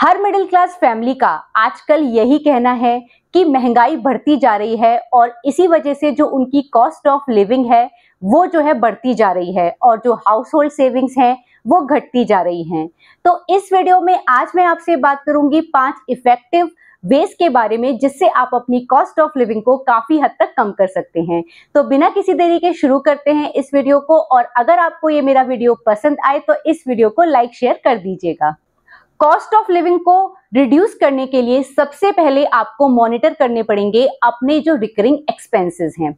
हर middle class family का आजकल यही कहना है कि महंगाई बढ़ती जा रही है और इसी वजह से जो उनकी कॉस्ट ऑफ लिविंग है वो जो है बढ़ती जा रही है और जो हाउस होल्ड सेविंग्स हैं वो घटती जा रही हैं तो इस वीडियो में आज मैं आपसे बात करूंगी पांच इफेक्टिव वेज के बारे में जिससे आप अपनी कॉस्ट ऑफ लिविंग को काफी हद तक कम कर सकते हैं तो बिना किसी देरी के शुरू करते हैं इस वीडियो को और अगर आपको ये मेरा वीडियो पसंद आए तो इस वीडियो को लाइक शेयर कर दीजिएगा कॉस्ट ऑफ लिविंग को रिड्यूस करने के लिए सबसे पहले आपको मॉनिटर करने पड़ेंगे अपने जो रिकरिंग एक्सपेंसेस हैं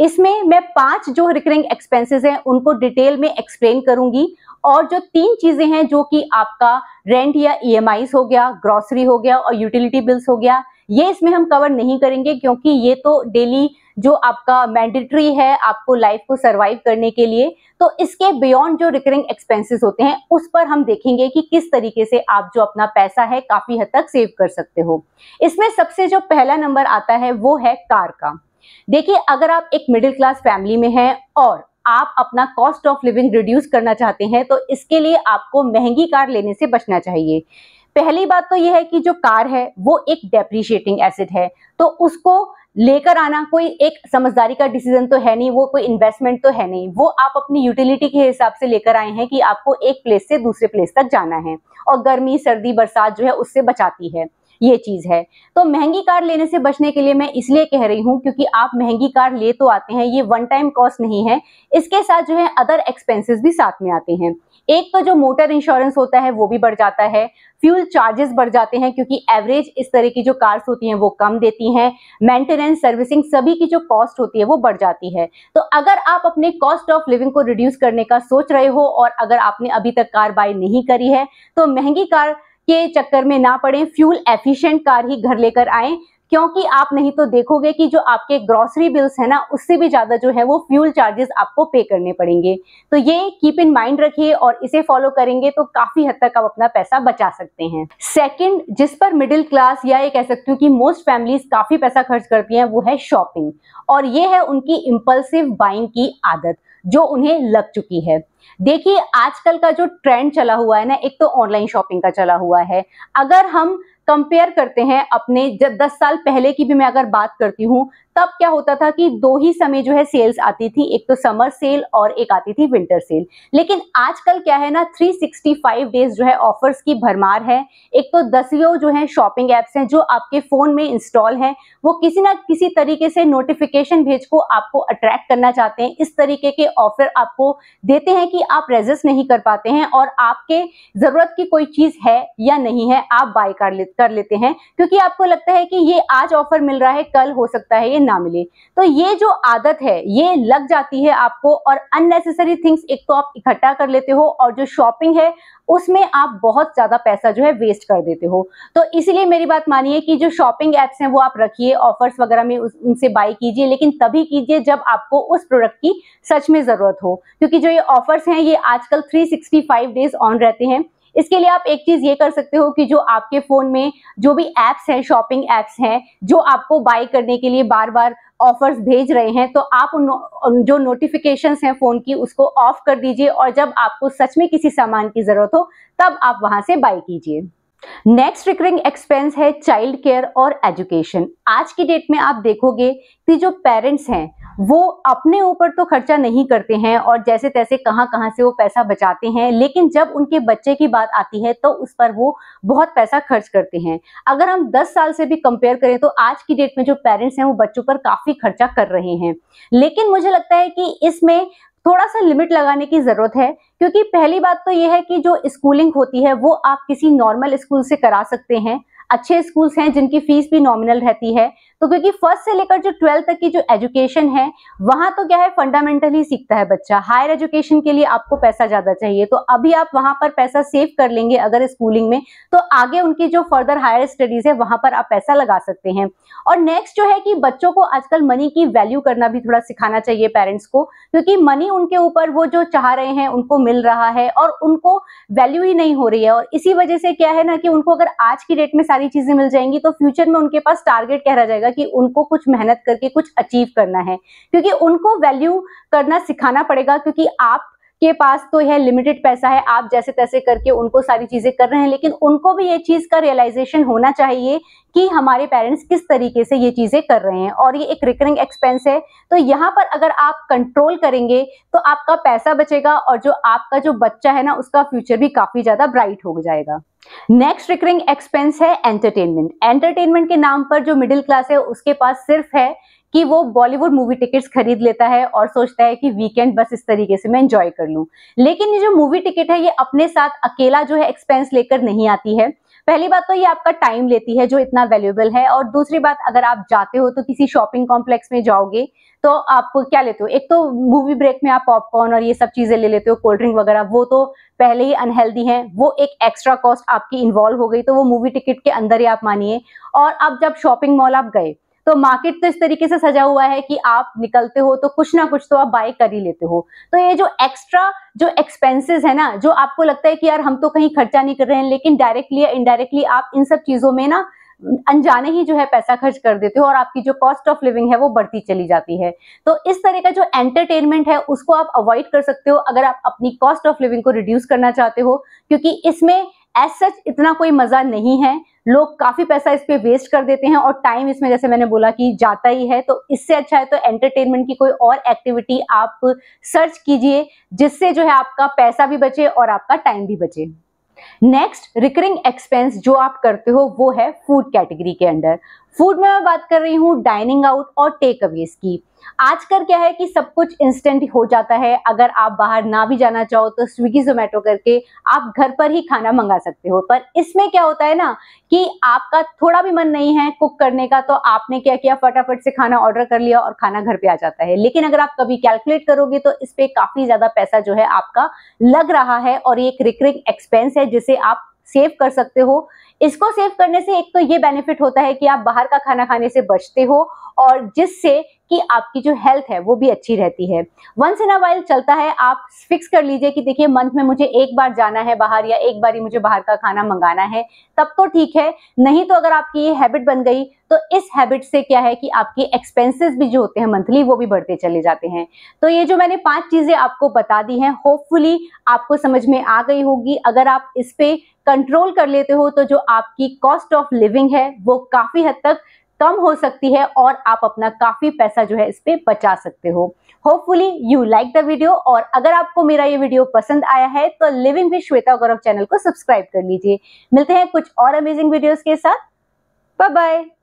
इसमें मैं पांच जो रिकरिंग एक्सपेंसेस हैं उनको डिटेल में एक्सप्लेन करूंगी और जो तीन चीजें हैं जो कि आपका रेंट या ई e हो गया ग्रॉसरी हो गया और यूटिलिटी बिल्स हो गया ये इसमें हम कवर नहीं करेंगे क्योंकि ये तो डेली जो आपका मैंडेटरी है आपको लाइफ को सर्वाइव करने के लिए तो इसके बियॉन्ड जो रिकरिंग एक्सपेंसेस होते हैं उस पर हम देखेंगे कि किस तरीके से आप जो अपना पैसा है काफी हद तक सेव कर सकते हो इसमें सबसे जो पहला नंबर आता है वो है कार का देखिए अगर आप एक मिडिल क्लास फैमिली में हैं और आप अपना कॉस्ट ऑफ लिविंग रिड्यूस करना चाहते हैं तो इसके लिए आपको महंगी कार लेने से बचना चाहिए पहली बात तो यह है कि जो कार है वो एक डेप्रीशिएटिंग एसेट है तो उसको लेकर आना कोई एक समझदारी का डिसीजन तो है नहीं वो कोई इन्वेस्टमेंट तो है नहीं वो आप अपनी यूटिलिटी के हिसाब से लेकर आए हैं कि आपको एक प्लेस से दूसरे प्लेस तक जाना है और गर्मी सर्दी बरसात जो है उससे बचाती है ये चीज है तो महंगी कार लेने से बचने के लिए मैं इसलिए कह रही हूँ क्योंकि आप महंगी कार ले तो आते हैं ये वन टाइम कॉस्ट नहीं है इसके साथ जो है अदर एक्सपेंसेस भी साथ में आते हैं एक तो जो मोटर इंश्योरेंस होता है वो भी बढ़ जाता है फ्यूल चार्जेस बढ़ जाते हैं क्योंकि एवरेज इस तरह की जो कार्स होती हैं वो कम देती हैं मेंटेनेंस सर्विसिंग सभी की जो कॉस्ट होती है वो बढ़ जाती है तो अगर आप अपने कॉस्ट ऑफ लिविंग को रिड्यूस करने का सोच रहे हो और अगर आपने अभी तक कार बाय नहीं करी है तो महंगी कार के चक्कर में ना पड़े फ्यूल एफिशिएंट कार ही घर लेकर आए क्योंकि आप नहीं तो देखोगे कि जो आपके ग्रॉसरी बिल्स है ना उससे भी ज़्यादा जो है वो फ्यूल चार्जेस आपको पे करने पड़ेंगे तो ये कीप इन माइंड रखिए और इसे फॉलो करेंगे तो काफ़ी हद तक आप अपना पैसा बचा सकते हैं सेकंड जिस पर मिडिल क्लास या ये कह सकती हूँ कि मोस्ट फैमिलीज काफ़ी पैसा खर्च करती हैं वो है शॉपिंग और ये है उनकी इम्पल्सिव बाइंग की आदत जो उन्हें लग चुकी है देखिए आजकल का जो ट्रेंड चला हुआ है ना एक तो ऑनलाइन शॉपिंग का चला हुआ है अगर हम कंपेयर करते हैं अपने जब दस साल पहले की भी मैं अगर बात करती हूँ तब क्या होता था कि दो ही समय जो है सेल्स आती थी एक तो समर सेल और एक आती थी विंटर सेल लेकिन आजकल क्या है ना 365 डेज जो है ऑफर्स की भरमार है एक तो दसियों जो है शॉपिंग एप्स हैं जो आपके फ़ोन में इंस्टॉल हैं वो किसी ना किसी तरीके से नोटिफिकेशन भेज को आपको अट्रैक्ट करना चाहते हैं इस तरीके के ऑफर आपको देते हैं कि आप रेजिस्ट नहीं कर पाते हैं और आपके ज़रूरत की कोई चीज़ है या नहीं है आप बाय कर लेते हैं क्योंकि आपको लगता है कि ये आज ऑफर मिल रहा है कल हो सकता है ये ना मिले तो ये जो आदत है ये लग जाती है आपको और अननेसेसरी थिंग्स एक तो आप इकट्ठा कर लेते हो और जो शॉपिंग है उसमें आप बहुत ज़्यादा पैसा जो है वेस्ट कर देते हो तो इसीलिए मेरी बात मानिए कि जो शॉपिंग एप्स हैं वो आप रखिए ऑफर्स वगैरह में उनसे बाई कीजिए लेकिन तभी कीजिए जब आपको उस प्रोडक्ट की सच में ज़रूरत हो क्योंकि जो ये ऑफर्स हैं ये आजकल 365 डेज ऑन रहते हैं इसके लिए आप एक चीज ये कर सकते हो कि जो आपके फोन में जो भी एप्स हैं शॉपिंग एप्स हैं जो आपको बाय करने के लिए बार बार ऑफर्स भेज रहे हैं तो आप उन जो नोटिफिकेशंस हैं फोन की उसको ऑफ कर दीजिए और जब आपको सच में किसी सामान की जरूरत हो तब आप वहां से बाय कीजिए नेक्स्ट रिकरिंग एक्सपेंस है चाइल्ड केयर और एजुकेशन आज की डेट में आप देखोगे कि जो पेरेंट्स हैं वो अपने ऊपर तो खर्चा नहीं करते हैं और जैसे तैसे कहाँ कहाँ से वो पैसा बचाते हैं लेकिन जब उनके बच्चे की बात आती है तो उस पर वो बहुत पैसा खर्च करते हैं अगर हम 10 साल से भी कंपेयर करें तो आज की डेट में जो पेरेंट्स हैं वो बच्चों पर काफ़ी खर्चा कर रहे हैं लेकिन मुझे लगता है कि इसमें थोड़ा सा लिमिट लगाने की ज़रूरत है क्योंकि पहली बात तो ये है कि जो स्कूलिंग होती है वो आप किसी नॉर्मल स्कूल से करा सकते हैं अच्छे स्कूल्स हैं जिनकी फीस भी नॉमिनल रहती है तो क्योंकि फर्स्ट से लेकर जो ट्वेल्थ तक की जो एजुकेशन है वहां तो क्या है फंडामेंटल ही सीखता है बच्चा हायर एजुकेशन के लिए आपको पैसा ज्यादा चाहिए तो अभी आप वहां पर पैसा सेव कर लेंगे अगर स्कूलिंग में तो आगे उनकी जो फर्दर हायर स्टडीज है वहां पर आप पैसा लगा सकते हैं और नेक्स्ट जो है कि बच्चों को आजकल मनी की वैल्यू करना भी थोड़ा सिखाना चाहिए पेरेंट्स को क्योंकि मनी उनके ऊपर वो जो चाह रहे हैं उनको मिल रहा है और उनको वैल्यू ही नहीं हो रही है और इसी वजह से क्या है ना कि उनको अगर आज की डेट में सारी चीजें मिल जाएंगी तो फ्यूचर में उनके पास टारगेट कह रहा जाएगा कि उनको कुछ मेहनत करके कुछ अचीव करना है क्योंकि उनको वैल्यू करना सिखाना पड़ेगा क्योंकि आप के पास तो यह लिमिटेड पैसा है आप जैसे तैसे करके उनको सारी चीजें कर रहे हैं लेकिन उनको भी ये चीज का रियलाइजेशन होना चाहिए कि हमारे पेरेंट्स किस तरीके से ये चीजें कर रहे हैं और ये एक रिकरिंग एक्सपेंस है तो यहाँ पर अगर आप कंट्रोल करेंगे तो आपका पैसा बचेगा और जो आपका जो बच्चा है ना उसका फ्यूचर भी काफी ज्यादा ब्राइट हो जाएगा नेक्स्ट रिकरिंग एक्सपेंस है एंटरटेनमेंट एंटरटेनमेंट के नाम पर जो मिडिल क्लास है उसके पास सिर्फ है कि वो बॉलीवुड मूवी टिकट्स खरीद लेता है और सोचता है कि वीकेंड बस इस तरीके से मैं एंजॉय कर लूं लेकिन ये जो मूवी टिकट है ये अपने साथ अकेला जो है एक्सपेंस लेकर नहीं आती है पहली बात तो ये आपका टाइम लेती है जो इतना वैल्यूएबल है और दूसरी बात अगर आप जाते हो तो किसी शॉपिंग कॉम्प्लेक्स में जाओगे तो आप क्या लेते हो एक तो मूवी ब्रेक में आप पॉपकॉर्न और ये सब चीजें ले लेते हो कोल्ड ड्रिंक वगैरह वो तो पहले ही अनहेल्दी हैं वो एक एक्स्ट्रा कॉस्ट आपकी इन्वॉल्व हो गई तो वो मूवी टिकट के अंदर ही आप मानिए और अब जब शॉपिंग मॉल आप गए तो मार्केट तो इस तरीके से सजा हुआ है कि आप निकलते हो तो कुछ ना कुछ तो आप बाय कर ही लेते हो तो ये जो एक्स्ट्रा जो एक्सपेंसेस है ना जो आपको लगता है कि यार हम तो कहीं खर्चा नहीं कर रहे हैं लेकिन डायरेक्टली या इनडायरेक्टली आप इन सब चीजों में ना अनजाने ही जो है पैसा खर्च कर देते हो और आपकी जो कॉस्ट ऑफ लिविंग है वो बढ़ती चली जाती है तो इस तरह का जो एंटरटेनमेंट है उसको आप अवॉइड कर सकते हो अगर आप अपनी कॉस्ट ऑफ लिविंग को रिड्यूस करना चाहते हो क्योंकि इसमें एज सच इतना कोई मज़ा नहीं है लोग काफ़ी पैसा इस पर वेस्ट कर देते हैं और टाइम इसमें जैसे मैंने बोला कि जाता ही है तो इससे अच्छा है तो एंटरटेनमेंट की कोई और एक्टिविटी आप सर्च कीजिए जिससे जो है आपका पैसा भी बचे और आपका टाइम भी बचे नेक्स्ट रिकरिंग एक्सपेंस जो आप करते हो वो है फूड कैटेगरी के अंडर फूड में मैं बात कर रही हूँ डाइनिंग आउट और टेक अवेज की आजकल क्या है कि सब कुछ इंस्टेंट हो जाता है अगर आप बाहर ना भी जाना चाहो तो स्विगी जोमेटो करके आप घर पर ही खाना मंगा सकते हो पर इसमें क्या होता है ना कि आपका थोड़ा भी मन नहीं है कुक करने का तो आपने क्या किया फटाफट से खाना ऑर्डर कर लिया और खाना घर पे आ जाता है लेकिन अगर आप कभी कैलकुलेट करोगे तो इस पर काफी ज्यादा पैसा जो है आपका लग रहा है और ये एक रिकरिंग एक्सपेंस है जिसे आप सेव कर सकते हो इसको सेव करने से एक तो ये बेनिफिट होता है कि आप बाहर का खाना खाने से बचते हो और जिससे कि आपकी जो हेल्थ है वो भी अच्छी रहती है वंस इन अ वाइल चलता है आप फिक्स कर लीजिए कि देखिए मंथ में मुझे एक बार जाना है बाहर या एक बार ही मुझे बाहर का खाना मंगाना है तब तो ठीक है नहीं तो अगर आपकी ये हैबिट बन गई तो इस हैबिट से क्या है कि आपके एक्सपेंसेस भी जो होते हैं मंथली वो भी बढ़ते चले जाते हैं तो ये जो मैंने पांच चीज़ें आपको बता दी हैं होपफुली आपको समझ में आ गई होगी अगर आप इस पे कंट्रोल कर लेते हो तो जो आपकी कॉस्ट ऑफ लिविंग है वो काफ़ी हद तक कम हो सकती है और आप अपना काफ़ी पैसा जो है इस पर बचा सकते हो hopefully you like the video और अगर आपको मेरा ये वीडियो पसंद आया है तो living with Shweta Gaurav channel को सब्सक्राइब कर लीजिए मिलते हैं कुछ और अमेजिंग वीडियोस के साथ बाय बाय